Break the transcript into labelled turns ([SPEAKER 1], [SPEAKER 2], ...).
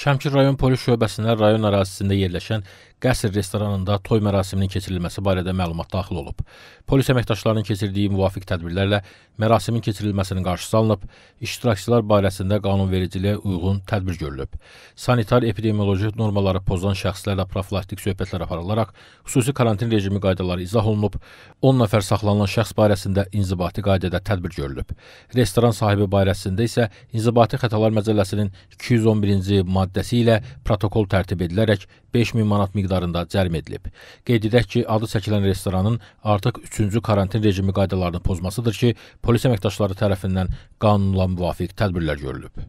[SPEAKER 1] Şəmkir rayon Polis şöbəsindən rayon ərazisində yerləşən qəsr restoranında toy mərasiminin keçirilməsi barədə məlumat daxil olub. Polis əməkdaşlarının keçirdiyi müvafiq tədbirlərlə mərasimin keçirilməsinin qarşısı alınıb, iştirakçılar barəsində qanunvericiliyə uyğun tədbir görülüb. Sanitar epidemioloji normaları pozan şəxslərlə profilaktik söhbətlər aparılaraq xüsusi karantin rejimi qaydaları izah olunub, 10 nəfər saxlanılan şəxs barəsində inzibati qaydada tədbir görülüb. Restoran sahibi barəsində isə inzibati xətalar məcəlləsinin 211-ci maddəsi ilə protokol tərtib edilərək 5000 manat miqdarında miqdarında cəlb edilib. Qeyd edək ki, adı çəkilən restoranın artıq 3-cü karantin rejimi qaydalarını pozmasıdır ki, polis əməkdaşları tərəfindən qanunla müvafiq tədbirlər görülüb.